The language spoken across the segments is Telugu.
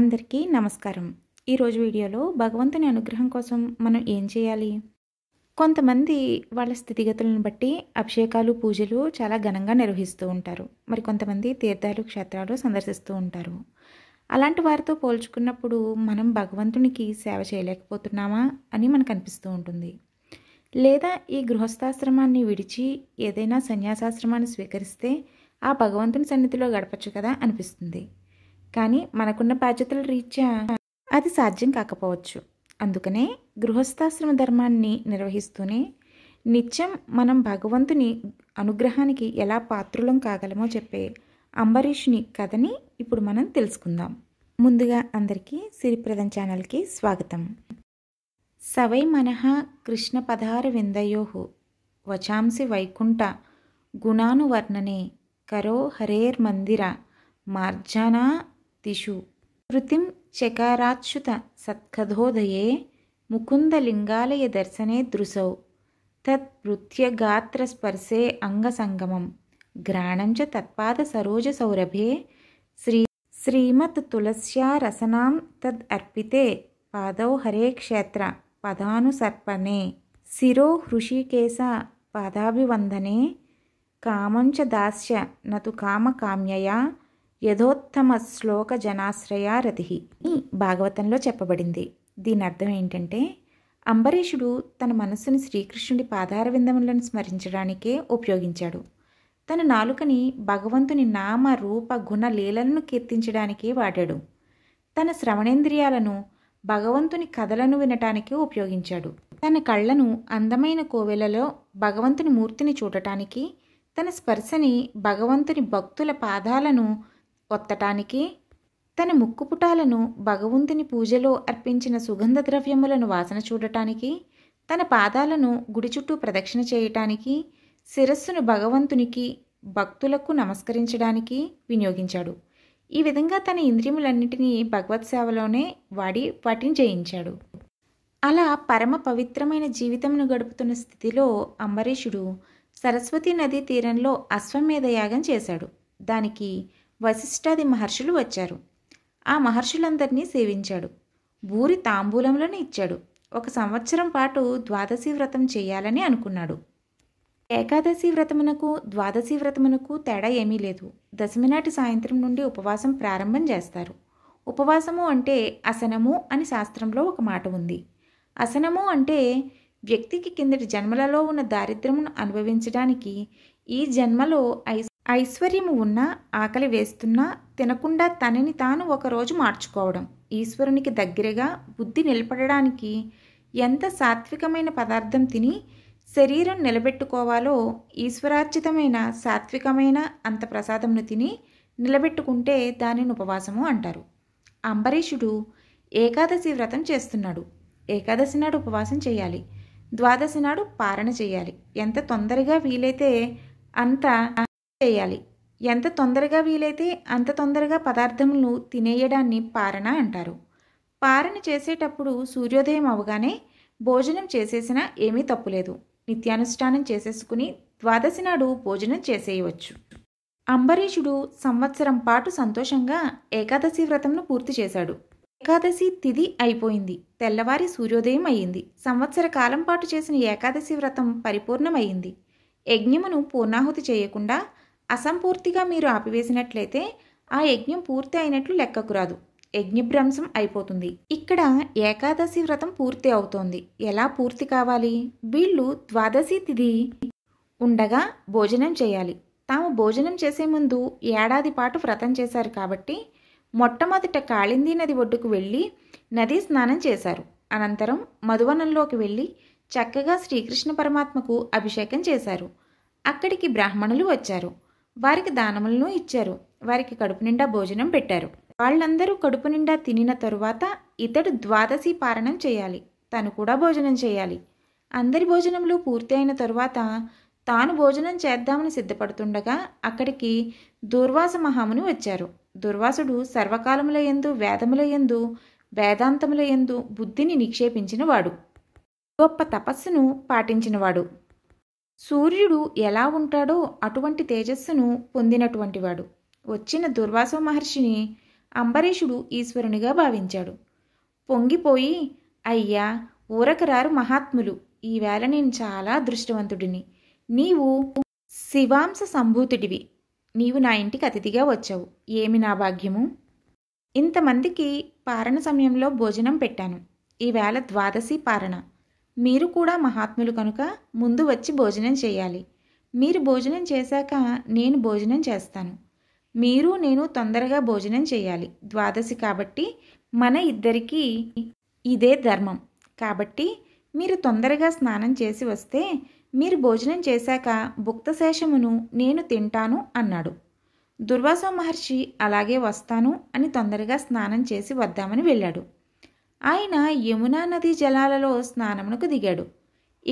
అందరికీ నమస్కారం ఈరోజు వీడియోలో భగవంతుని అనుగ్రహం కోసం మనం ఏం చేయాలి కొంతమంది వాళ్ళ స్థితిగతులను బట్టి అభిషేకాలు పూజలు చాలా ఘనంగా నిర్వహిస్తూ ఉంటారు మరి కొంతమంది తీర్థాలు క్షేత్రాలు సందర్శిస్తూ ఉంటారు అలాంటి వారితో పోల్చుకున్నప్పుడు మనం భగవంతునికి సేవ చేయలేకపోతున్నామా అని మనకు అనిపిస్తూ ఉంటుంది లేదా ఈ గృహస్థాశ్రమాన్ని విడిచి ఏదైనా సన్యాసాశ్రమాన్ని స్వీకరిస్తే ఆ భగవంతుని సన్నిధిలో గడపచ్చు కదా అనిపిస్తుంది కానీ మనకున్న బాధ్యతలు రీత్యా అది సాధ్యం కాకపోవచ్చు అందుకనే గృహస్థాశ్రమ ధర్మాన్ని నిర్వహిస్తూనే నిత్యం మనం భగవంతుని అనుగ్రహానికి ఎలా పాత్రులం కాగలమో చెప్పే అంబరీషుని కథని ఇప్పుడు మనం తెలుసుకుందాం ముందుగా అందరికీ సిరిప్రదం ఛానల్కి స్వాగతం సవై మనహ కృష్ణ పదార విందయో వచాంసి వైకుంఠ గుణానువర్ణనే కరో హరేర్ మందిర మార్జానా తిషు కృతిం చకారాచ్యుత సత్కథోదయే ముకుందలింగాలయ దర్శనే దృశౌ తత్పృథ్యగాత్రస్పర్శే అంగసంగమం గ్రాణం చ తత్పాద సరోజ సౌరభే శ్రీ శ్రీమత్ తులస్యా రసనాం తద్ అర్పితే పాదౌ హరే క్షేత్ర పదానుసర్పణే శిరో హృషికేశ పాదాభివందనే కామంచ దాస్య నతు కామకామ్యయా యథోత్తమ శ్లోక జనాశ్రయారథి భాగవతంలో చెప్పబడింది దీని అర్థం ఏంటంటే అంబరీషుడు తన మనస్సుని శ్రీకృష్ణుడి పాదార విందములను స్మరించడానికే ఉపయోగించాడు తన నాలుకని భగవంతుని నామ రూప గుణ లీలలను కీర్తించడానికే వాడాడు తన శ్రవణేంద్రియాలను భగవంతుని కథలను వినటానికి ఉపయోగించాడు తన కళ్ళను అందమైన కోవెలలో భగవంతుని మూర్తిని చూడటానికి తన స్పర్శని భగవంతుని భక్తుల పాదాలను ఒత్తటానికి తన ముక్కుపుటాలను భగవంతుని పూజలో అర్పించిన సుగంధ ద్రవ్యములను వాసన చూడటానికి తన పాదాలను గుడి చుట్టూ ప్రదక్షిణ చేయటానికి శిరస్సును భగవంతునికి భక్తులకు నమస్కరించడానికి వినియోగించాడు ఈ విధంగా తన ఇంద్రియములన్నింటినీ భగవత్ సేవలోనే వాడి వాటిని జయించాడు అలా పరమ పవిత్రమైన జీవితంను గడుపుతున్న స్థితిలో అంబరీషుడు సరస్వతీ నదీ తీరంలో అశ్వమేధ యాగం చేశాడు దానికి వశిష్ఠాది మహర్షులు వచ్చారు ఆ మహర్షులందరినీ సేవించాడు బూరి తాంబూలంలోనే ఇచ్చాడు ఒక సంవత్సరం పాటు ద్వాదశి వ్రతం చేయాలని అనుకున్నాడు ఏకాదశి వ్రతమునకు ద్వాదశి వ్రతమునకు తేడా ఏమీ లేదు దశమి నాటి సాయంత్రం నుండి ఉపవాసం ప్రారంభం చేస్తారు ఉపవాసము అంటే అసనము అని శాస్త్రంలో ఒక మాట ఉంది అసనము అంటే వ్యక్తికి కిందటి జన్మలలో ఉన్న దారిద్ర్యమును అనుభవించడానికి ఈ జన్మలో ఐ ఐశ్వర్యము ఉన్నా ఆకలి వేస్తున్నా తినకుండా తనని తాను ఒకరోజు మార్చుకోవడం ఈశ్వరునికి దగ్గరగా బుద్ధి నిలబడడానికి ఎంత సాత్వికమైన పదార్థం తిని శరీరం నిలబెట్టుకోవాలో ఈశ్వరార్చితమైన సాత్వికమైన అంత ప్రసాదంను తిని నిలబెట్టుకుంటే దానిని ఉపవాసము అంటారు అంబరీషుడు ఏకాదశి వ్రతం చేస్తున్నాడు ఏకాదశి నాడు ఉపవాసం చేయాలి ద్వాదశి నాడు పారణ చేయాలి ఎంత తొందరగా వీలైతే అంత చేయాలి ఎంత తొందరగా వీలైతే అంత తొందరగా పదార్థములు తినేయడాన్ని పారణ అంటారు పారణ చేసేటప్పుడు సూర్యోదయం అవగానే భోజనం చేసేసినా ఏమీ తప్పులేదు నిత్యానుష్ఠానం చేసేసుకుని ద్వాదశి నాడు భోజనం చేసేయవచ్చు అంబరీషుడు సంవత్సరం పాటు సంతోషంగా ఏకాదశి వ్రతంను పూర్తి చేశాడు ఏకాదశి తిథి అయిపోయింది తెల్లవారి సూర్యోదయం అయ్యింది సంవత్సర కాలం పాటు చేసిన ఏకాదశి వ్రతం పరిపూర్ణమయ్యింది యజ్ఞమును పూర్ణాహుతి చేయకుండా అసంపూర్తిగా మీరు ఆపివేసినట్లయితే ఆ యజ్ఞం పూర్తి అయినట్లు లెక్కకు రాదు యజ్ఞభ్రంశం అయిపోతుంది ఇక్కడ ఏకాదశి వ్రతం పూర్తి అవుతోంది ఎలా పూర్తి కావాలి వీళ్ళు ద్వాదశి తిథి ఉండగా భోజనం చేయాలి తాము భోజనం చేసే ముందు ఏడాది పాటు వ్రతం చేశారు కాబట్టి మొట్టమొదట కాళింది నది ఒడ్డుకు వెళ్ళి నది స్నానం చేశారు అనంతరం మధువనంలోకి వెళ్ళి చక్కగా శ్రీకృష్ణ పరమాత్మకు అభిషేకం చేశారు అక్కడికి బ్రాహ్మణులు వచ్చారు వారికి దానములను ఇచ్చారు వారికి కడుపు నిండా భోజనం పెట్టారు వాళ్ళందరూ కడుపు నిండా తినిన తరువాత ఇతడు ద్వాదశి పారణం చేయాలి తను కూడా భోజనం చేయాలి అందరి భోజనములు పూర్తి అయిన తరువాత తాను భోజనం చేద్దామని సిద్ధపడుతుండగా అక్కడికి దుర్వాస మహాముని వచ్చారు దుర్వాసుడు సర్వకాలముల ఎందు వేదముల ఎందు వేదాంతముల ఎందు బుద్ధిని నిక్షేపించినవాడు గొప్ప తపస్సును పాటించినవాడు సూర్యుడు ఎలా ఉంటాడో అటువంటి తేజస్సును పొందినటువంటివాడు వచ్చిన దుర్వాస మహర్షిని అంబరీషుడు ఈశ్వరునిగా భావించాడు పొంగిపోయి అయ్యా ఊరకరారు మహాత్ములు ఈవేళ నేను చాలా అదృష్టవంతుడిని నీవు శివాంశ సంభూతుడివి నీవు నా ఇంటికి అతిథిగా వచ్చావు ఏమి నా భాగ్యము ఇంతమందికి పారణ సమయంలో భోజనం పెట్టాను ఈవేళ ద్వాదశి పారణ మీరు కూడా మహాత్ములు కనుక ముందు వచ్చి భోజనం చేయాలి మీరు భోజనం చేశాక నేను భోజనం చేస్తాను మీరు నేను తొందరగా భోజనం చేయాలి ద్వాదశి కాబట్టి మన ఇద్దరికీ ఇదే ధర్మం కాబట్టి మీరు తొందరగా స్నానం చేసి వస్తే మీరు భోజనం చేశాక భుక్తశేషమును నేను తింటాను అన్నాడు దుర్వాస మహర్షి అలాగే వస్తాను అని తొందరగా స్నానం చేసి వద్దామని వెళ్ళాడు ఆయన యమునా నదీ జలాలలో స్నానమునకు దిగాడు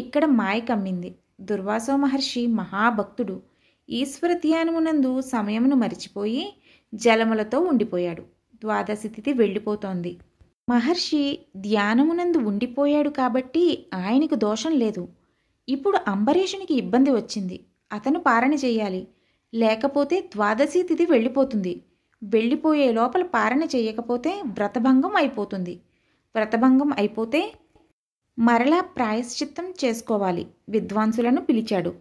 ఇక్కడ మాయ కమ్మింది దుర్వాసో మహర్షి మహాభక్తుడు ఈశ్వర ధ్యానమునందు సమయమును మరిచిపోయి జలములతో ఉండిపోయాడు ద్వాదశి తిథి వెళ్ళిపోతోంది మహర్షి ధ్యానమునందు ఉండిపోయాడు కాబట్టి ఆయనకు దోషం లేదు ఇప్పుడు అంబరీషునికి ఇబ్బంది వచ్చింది అతను పారణ చేయాలి లేకపోతే ద్వాదశి తిథి వెళ్ళిపోతుంది వెళ్ళిపోయే లోపల పారణ చేయకపోతే వ్రతభంగం అయిపోతుంది వ్రతభంగం అయిపోతే మరలా ప్రాయశ్చిత్తం చేసుకోవాలి విద్వాంసులను పిలిచాడు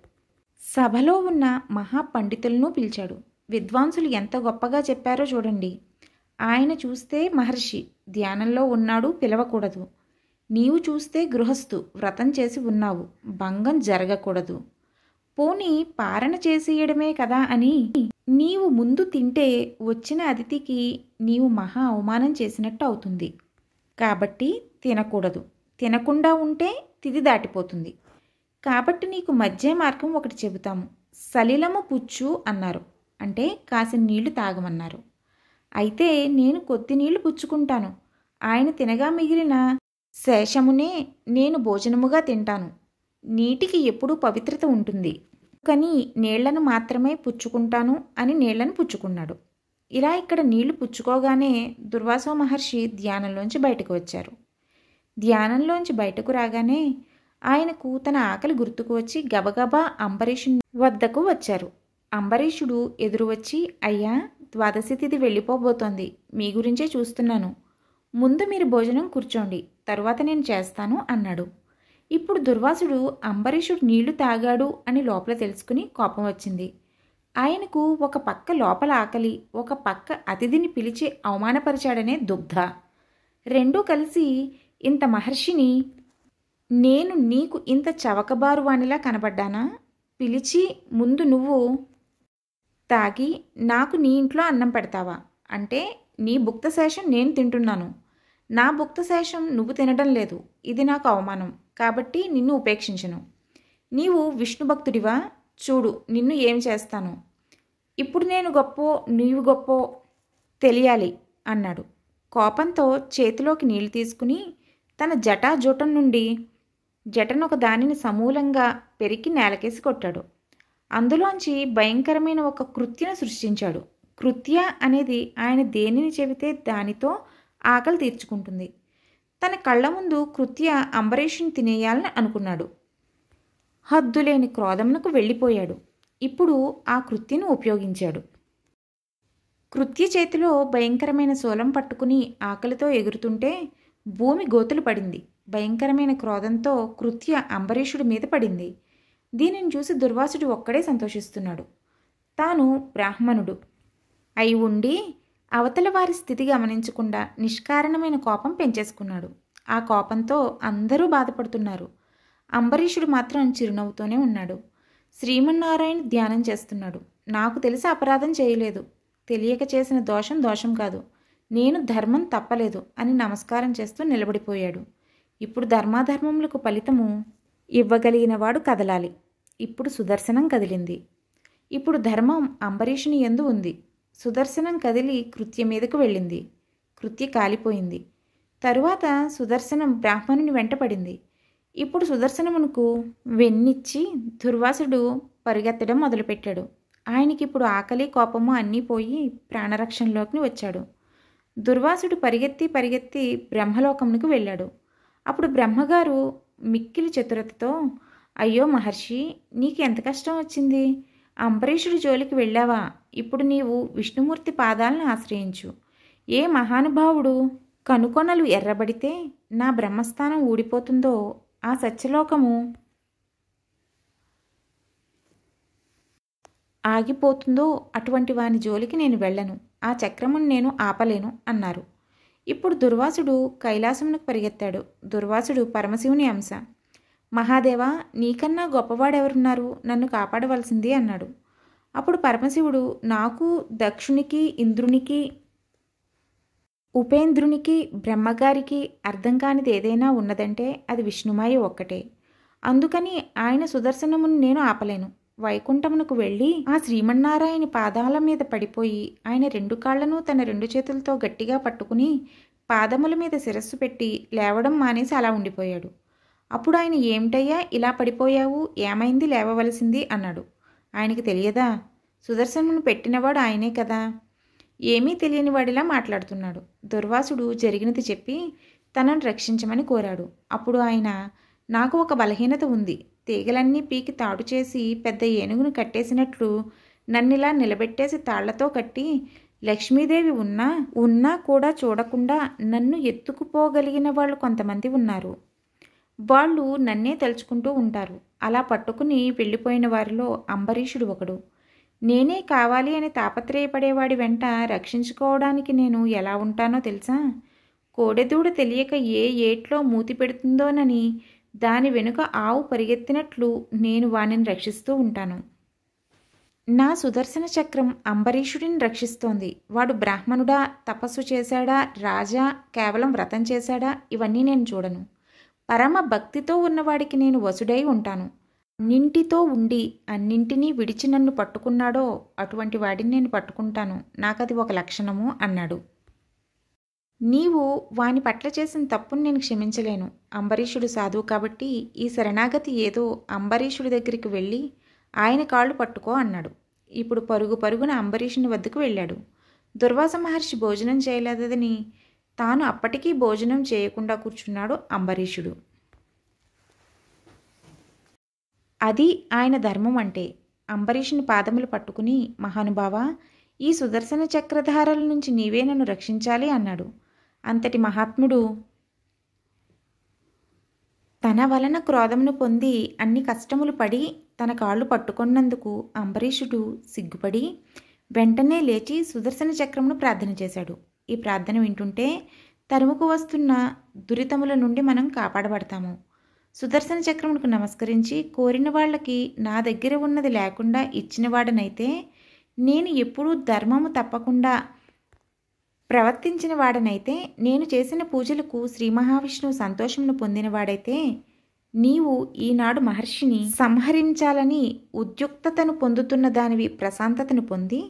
సభలో ఉన్న మహాపండితులను పిలిచాడు విద్వాంసులు ఎంత గొప్పగా చెప్పారో చూడండి ఆయన చూస్తే మహర్షి ధ్యానంలో ఉన్నాడు పిలవకూడదు నీవు చూస్తే గృహస్థు వ్రతం చేసి ఉన్నావు భంగం జరగకూడదు పోనీ పారణ చేసేయడమే కదా అని నీవు ముందు తింటే వచ్చిన అతిథికి నీవు మహా అవమానం చేసినట్టు అవుతుంది కాబట్టి తినకూడదు తినకుండా ఉంటే తిది దాటిపోతుంది కాబట్టి నీకు మధ్య మార్గం ఒకటి చెబుతాము సలిలము పుచ్చు అన్నారు అంటే కాసిన నీళ్లు తాగమన్నారు అయితే నేను కొద్ది నీళ్లు పుచ్చుకుంటాను ఆయన తినగా మిగిలిన శేషమునే నేను భోజనముగా తింటాను నీటికి ఎప్పుడూ పవిత్రత ఉంటుంది కానీ నీళ్లను మాత్రమే పుచ్చుకుంటాను అని నీళ్లను పుచ్చుకున్నాడు ఇలా ఇక్కడ నీళ్లు పుచ్చుకోగానే దుర్వాసో మహర్షి ధ్యానంలోంచి బయటకు వచ్చారు ధ్యానంలోంచి బయటకు రాగానే ఆయనకు తన ఆకలి గుర్తుకు వచ్చి గబగబా అంబరీషు వద్దకు వచ్చారు అంబరీషుడు ఎదురు వచ్చి అయ్యా ద్వాదశి తిథి వెళ్ళిపోబోతోంది మీ గురించే చూస్తున్నాను ముందు మీరు భోజనం కూర్చోండి తరువాత నేను చేస్తాను అన్నాడు ఇప్పుడు దుర్వాసుడు అంబరీషుడు నీళ్లు తాగాడు అని లోపల తెలుసుకుని కోపం వచ్చింది ఆయనకు ఒక పక్క లోపల ఆకలి ఒక పక్క అతిథిని పిలిచి అవమానపరిచాడనే దుగ్ధ రెండూ కలిసి ఇంత మహర్షిని నేను నీకు ఇంత చవకబారువాణిలా కనబడ్డానా పిలిచి ముందు నువ్వు తాగి నాకు నీ ఇంట్లో అన్నం పెడతావా అంటే నీ భుక్త శేషం నేను తింటున్నాను నా భుక్త శేషం నువ్వు తినడం లేదు ఇది నాకు అవమానం కాబట్టి నిన్ను ఉపేక్షించను నీవు విష్ణుభక్తుడివా చూడు నిన్ను ఏం చేస్తాను ఇప్పుడు నేను గొప్ప నీవు గొప్ప తెలియాలి అన్నాడు కోపంతో చేతిలోకి నీళ్లు తీసుకుని తన జటా జుటం నుండి ఒక దానిని సమూలంగా పెరిగి నేలకేసి కొట్టాడు అందులోంచి భయంకరమైన ఒక కృత్యను సృష్టించాడు కృత్య అనేది ఆయన దేనిని చెబితే దానితో ఆకలి తీర్చుకుంటుంది తన కళ్ళ ముందు కృత్య అంబరీషుని తినేయాలని అనుకున్నాడు హద్దులేని క్రోధమునకు వెళ్ళిపోయాడు ఇప్పుడు ఆ కృత్యను ఉపయోగించాడు కృత్య చేతిలో భయంకరమైన శూలం పట్టుకుని ఆకలితో ఎగురుతుంటే భూమి గోతులు పడింది భయంకరమైన క్రోధంతో కృత్య అంబరీషుడి మీద పడింది దీనిని చూసి దుర్వాసుడు ఒక్కడే సంతోషిస్తున్నాడు తాను బ్రాహ్మణుడు అయి ఉండి అవతల వారి స్థితి గమనించకుండా నిష్కారణమైన కోపం పెంచేసుకున్నాడు ఆ కోపంతో అందరూ బాధపడుతున్నారు అంబరీషుడు మాత్రం చిరునవ్వుతోనే ఉన్నాడు శ్రీమన్నారాయణ ధ్యానం చేస్తున్నాడు నాకు తెలిసి అపరాధం చేయలేదు తెలియక చేసిన దోషం దోషం కాదు నేను ధర్మం తప్పలేదు అని నమస్కారం చేస్తూ నిలబడిపోయాడు ఇప్పుడు ధర్మాధర్మములకు ఫలితము ఇవ్వగలిగినవాడు కదలాలి ఇప్పుడు సుదర్శనం కదిలింది ఇప్పుడు ధర్మం అంబరీషుని ఎందు ఉంది సుదర్శనం కదిలి కృత్య మీదకు వెళ్ళింది కృత్య కాలిపోయింది తరువాత సుదర్శనం బ్రాహ్మణుని వెంటపడింది ఇప్పుడు సుదర్శనమునకు వెన్నిచ్చి దుర్వాసుడు పరిగెత్తడం మొదలుపెట్టాడు ఆయనకి ఇప్పుడు ఆకలి కోపము అన్నీ పోయి ప్రాణరక్షణలోకి వచ్చాడు దుర్వాసుడు పరిగెత్తి పరిగెత్తి బ్రహ్మలోకమునకు వెళ్ళాడు అప్పుడు బ్రహ్మగారు మిక్కిలి చతురతతో అయ్యో మహర్షి నీకు ఎంత కష్టం వచ్చింది అంబరీషుడు జోలికి వెళ్ళావా ఇప్పుడు నీవు విష్ణుమూర్తి పాదాలను ఆశ్రయించు ఏ మహానుభావుడు కనుకొనలు ఎర్రబడితే నా బ్రహ్మస్థానం ఊడిపోతుందో ఆ సత్యలోకము ఆగిపోతుందో అటువంటి వాని జోలికి నేను వెళ్ళను ఆ చక్రమును నేను ఆపలేను అన్నారు ఇప్పుడు దుర్వాసుడు కైలాసమునకు పరిగెత్తాడు దుర్వాసుడు పరమశివుని అంశ మహాదేవా నీకన్నా గొప్పవాడెవరున్నారు నన్ను కాపాడవలసింది అన్నాడు అప్పుడు పరమశివుడు నాకు దక్షునికి ఇంద్రునికి ఉపేంద్రునికి బ్రహ్మగారికి అర్థం కానిది ఏదైనా ఉన్నదంటే అది విష్ణుమాయ ఒక్కటే అందుకని ఆయన సుదర్శనమును నేను ఆపలేను వైకుంఠమునకు వెళ్ళి ఆ శ్రీమన్నారాయణ పాదాల మీద పడిపోయి ఆయన రెండు కాళ్లను తన రెండు చేతులతో గట్టిగా పట్టుకుని పాదముల మీద శిరస్సు పెట్టి లేవడం మానేసి అలా ఉండిపోయాడు అప్పుడు ఆయన ఏమిటయ్యా ఇలా పడిపోయావు ఏమైంది లేవవలసింది అన్నాడు ఆయనకి తెలియదా సుదర్శనమును పెట్టినవాడు ఆయనే కదా ఏమీ తెలియని వాడిలా మాట్లాడుతున్నాడు దుర్వాసుడు జరిగినది చెప్పి తనను రక్షించమని కోరాడు అప్పుడు ఆయన నాకు ఒక బలహీనత ఉంది తీగలన్నీ పీకి తాడు చేసి పెద్ద ఏనుగును కట్టేసినట్లు నన్నిలా నిలబెట్టేసి తాళ్లతో కట్టి లక్ష్మీదేవి ఉన్నా ఉన్నా కూడా చూడకుండా నన్ను ఎత్తుకుపోగలిగిన వాళ్ళు కొంతమంది ఉన్నారు వాళ్ళు నన్నే తలుచుకుంటూ ఉంటారు అలా పట్టుకుని వెళ్ళిపోయిన వారిలో అంబరీషుడు ఒకడు నేనే కావాలి అని తాపత్రయపడేవాడి వెంట రక్షించుకోవడానికి నేను ఎలా ఉంటానో తెలుసా కోడెదూడ తెలియక ఏ ఏట్లో మూతి పెడుతుందోనని దాని వెనుక ఆవు పరిగెత్తినట్లు నేను వానిని రక్షిస్తూ ఉంటాను నా సుదర్శన చక్రం అంబరీషుడిని రక్షిస్తోంది వాడు బ్రాహ్మణుడా తపస్సు చేశాడా రాజా కేవలం వ్రతం చేశాడా ఇవన్నీ నేను చూడను పరమ భక్తితో ఉన్నవాడికి నేను వసుడై ఉంటాను నింటితో ఉండి అన్నింటినీ విడిచి నన్ను పట్టుకున్నాడో అటువంటి వాడిని నేను పట్టుకుంటాను నాకది ఒక లక్షణము అన్నాడు నీవు వాని పట్ల చేసిన తప్పును నేను క్షమించలేను అంబరీషుడు సాధువు కాబట్టి ఈ శరణాగతి ఏదో అంబరీషుడి దగ్గరికి వెళ్ళి ఆయన కాళ్ళు పట్టుకో అన్నాడు ఇప్పుడు పరుగు పరుగున అంబరీషుని వద్దకు వెళ్ళాడు దుర్వాస మహర్షి భోజనం చేయలేదని తాను అప్పటికీ భోజనం చేయకుండా కూర్చున్నాడు అంబరీషుడు అది ఆయన ధర్మం అంటే అంబరీషుని పాదములు పట్టుకుని మహానుభావ ఈ సుదర్శన చక్రధారల నుంచి నీవే నన్ను రక్షించాలి అన్నాడు అంతటి మహాత్ముడు తన వలన క్రోధమును పొంది అన్ని కష్టములు పడి తన కాళ్ళు పట్టుకున్నందుకు అంబరీషుడు సిగ్గుపడి వెంటనే లేచి సుదర్శన చక్రమును ప్రార్థన చేశాడు ఈ ప్రార్థన వింటుంటే తరుముకు వస్తున్న దురితముల నుండి మనం కాపాడబడతాము సుదర్శన చక్రమునకు నమస్కరించి కోరిన వాళ్ళకి నా దగ్గర ఉన్నది లేకుండా ఇచ్చినవాడనైతే నేను ఎప్పుడూ ధర్మము తప్పకుండా ప్రవర్తించిన వాడనైతే నేను చేసిన పూజలకు శ్రీ మహావిష్ణువు సంతోషమును పొందినవాడైతే నీవు ఈనాడు మహర్షిని సంహరించాలని ఉద్యుక్తతను పొందుతున్న దానివి ప్రశాంతతను పొంది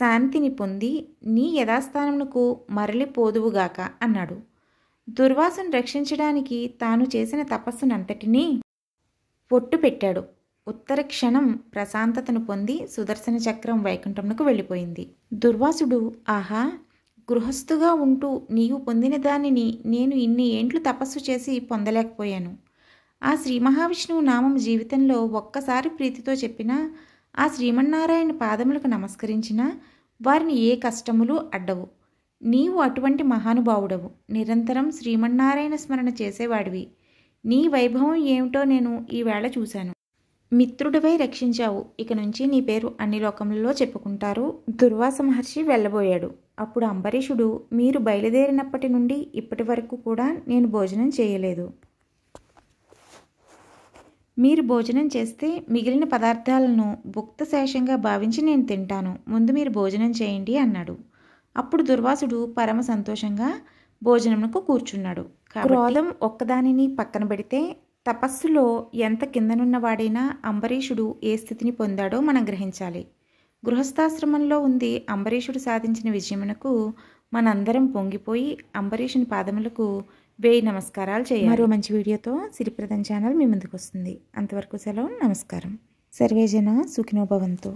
శాంతిని పొంది నీ యథాస్థానమునకు మరలిపోదువుగాక అన్నాడు దుర్వాసును రక్షించడానికి తాను చేసిన తపస్సునంతటినీ పొట్టు పెట్టాడు ఉత్తర క్షణం ప్రశాంతతను పొంది సుదర్శన చక్రం వైకుంఠంకు వెళ్ళిపోయింది దుర్వాసుడు ఆహా గృహస్థుగా ఉంటూ నీవు పొందిన దానిని నేను ఇన్ని ఏండ్లు తపస్సు చేసి పొందలేకపోయాను ఆ శ్రీ మహావిష్ణువు నామం జీవితంలో ఒక్కసారి ప్రీతితో చెప్పినా ఆ శ్రీమన్నారాయణ పాదములకు నమస్కరించినా వారిని ఏ కష్టములు అడ్డవు నీవు అటువంటి మహానుభావుడవు నిరంతరం శ్రీమన్నారాయణ స్మరణ చేసేవాడివి నీ వైభవం ఏమిటో నేను ఈవేళ చూశాను మిత్రుడివై రక్షించావు ఇక నుంచి నీ పేరు అన్ని లోకములలో చెప్పుకుంటారు దుర్వాస మహర్షి వెళ్ళబోయాడు అప్పుడు అంబరీషుడు మీరు బయలుదేరినప్పటి నుండి ఇప్పటి వరకు కూడా నేను భోజనం చేయలేదు మీరు భోజనం చేస్తే మిగిలిన పదార్థాలను భుక్త శేషంగా భావించి నేను తింటాను ముందు మీరు భోజనం చేయండి అన్నాడు అప్పుడు దుర్వాసుడు పరమ సంతోషంగా భోజనమునకు కూర్చున్నాడు క్రోధం ఒక్కదానిని పక్కన పెడితే తపస్సులో ఎంత కిందనున్నవాడైనా అంబరీషుడు ఏ స్థితిని పొందాడో మనం గ్రహించాలి గృహస్థాశ్రమంలో ఉంది అంబరీషుడు సాధించిన విజయమునకు మనందరం పొంగిపోయి అంబరీషుని పాదములకు వేయి నమస్కారాలు చేయాలి మరో మంచి వీడియోతో సిరిప్రదం ఛానల్ మీ ముందుకు వస్తుంది అంతవరకు సెలవు నమస్కారం సర్వేజన సుఖినోభవంతో